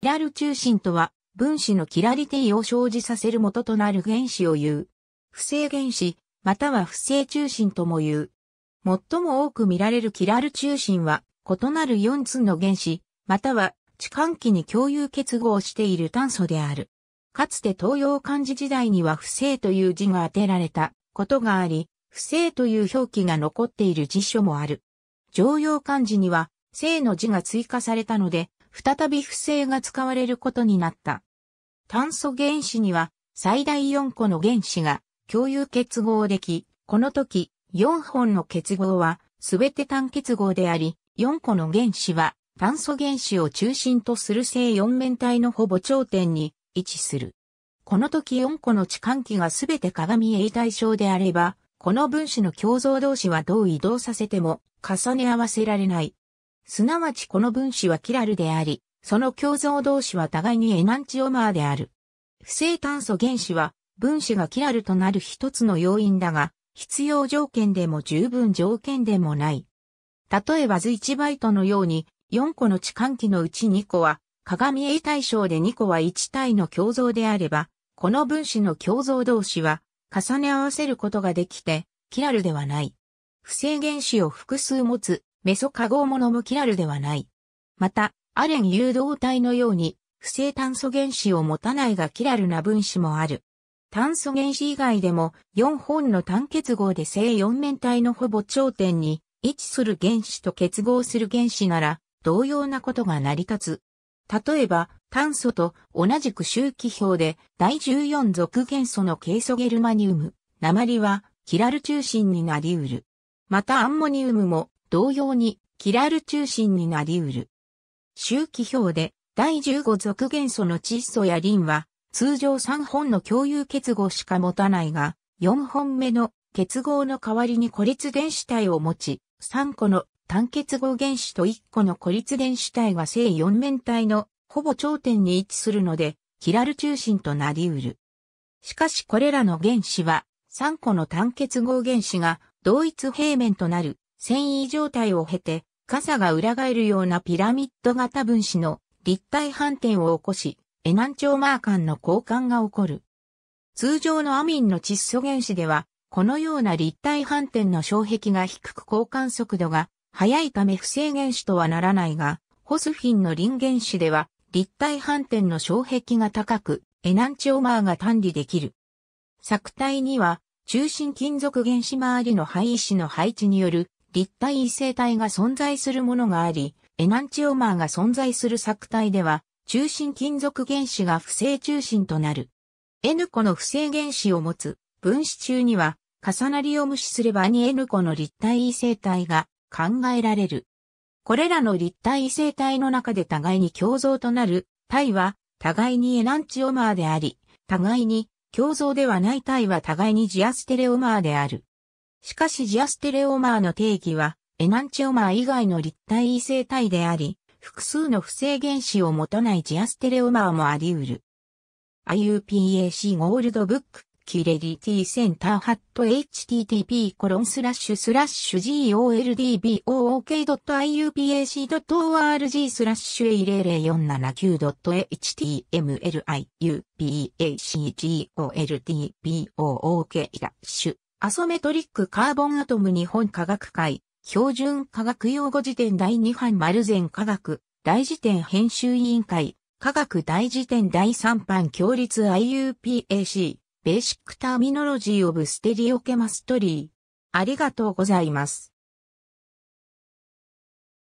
キラル中心とは、分子のキラリティを生じさせる元となる原子を言う。不正原子、または不正中心とも言う。最も多く見られるキラル中心は、異なる4つの原子、または、地間器に共有結合している炭素である。かつて東洋漢字時代には不正という字が当てられたことがあり、不正という表記が残っている辞書もある。常用漢字には、正の字が追加されたので、再び不正が使われることになった。炭素原子には最大4個の原子が共有結合でき、この時4本の結合はすべて単結合であり、4個の原子は炭素原子を中心とする正4面体のほぼ頂点に位置する。この時4個の置換器がすべて鏡栄対象であれば、この分子の共造同士はどう移動させても重ね合わせられない。すなわちこの分子はキラルであり、その共造同士は互いにエナンチオマーである。不正炭素原子は分子がキラルとなる一つの要因だが、必要条件でも十分条件でもない。例えば図1バイトのように、4個の置換器のうち2個は、鏡 A 対象で2個は1体の共造であれば、この分子の共造同士は、重ね合わせることができて、キラルではない。不正原子を複数持つメソ化合物もキラルではない。また、アレン誘導体のように、不正炭素原子を持たないがキラルな分子もある。炭素原子以外でも4本の単結合で正4面体のほぼ頂点に位置する原子と結合する原子なら同様なことが成り立つ。例えば炭素と同じく周期表で第14属元素のケイ素ゲルマニウム、鉛はキラル中心になり得る。またアンモニウムも同様に、キラル中心になり得る。周期表で、第15属元素の窒素やリンは、通常3本の共有結合しか持たないが、4本目の結合の代わりに孤立電子体を持ち、3個の単結合原子と1個の孤立電子体が正4面体のほぼ頂点に位置するので、キラル中心となり得る。しかしこれらの原子は、3個の単結合原子が同一平面となる繊維状態を経て、傘が裏返るようなピラミッド型分子の立体反転を起こし、エナンチョーマー間の交換が起こる。通常のアミンの窒素原子では、このような立体反転の障壁が低く交換速度が速いため不正原子とはならないが、ホスフィンのリン原子では、立体反転の障壁が高く、エナンチョーマーが単理できる。作体には、中心金属原子周りの配位子の配置による立体異性体が存在するものがあり、エナンチオマーが存在する作体では、中心金属原子が不正中心となる。N 個の不正原子を持つ分子中には、重なりを無視すれば 2N 個の立体異性体が考えられる。これらの立体異性体の中で互いに共造となる体は、互いにエナンチオマーであり、互いに共造ではない体は互いにジアステレオマーである。しかしジアステレオマーの定義は、エナンチオマー以外の立体異性体であり、複数の不正原子を持たないジアステレオマーもあり得る。IUPAC ゴールドブック、キレリティセンターハット http コロンスラッシュスラッシュ goldbook.iupac.org スラッシュ a 0 0 4 7 9ト h t m l iupac goldbook ラッシュアソメトリックカーボンアトム日本科学会、標準科学用語辞典第2版丸善科学、大辞典編集委員会、科学大辞典第3版強立 IUPAC、ベーシックターミノロジーオブステリオケマストリー。ありがとうございます。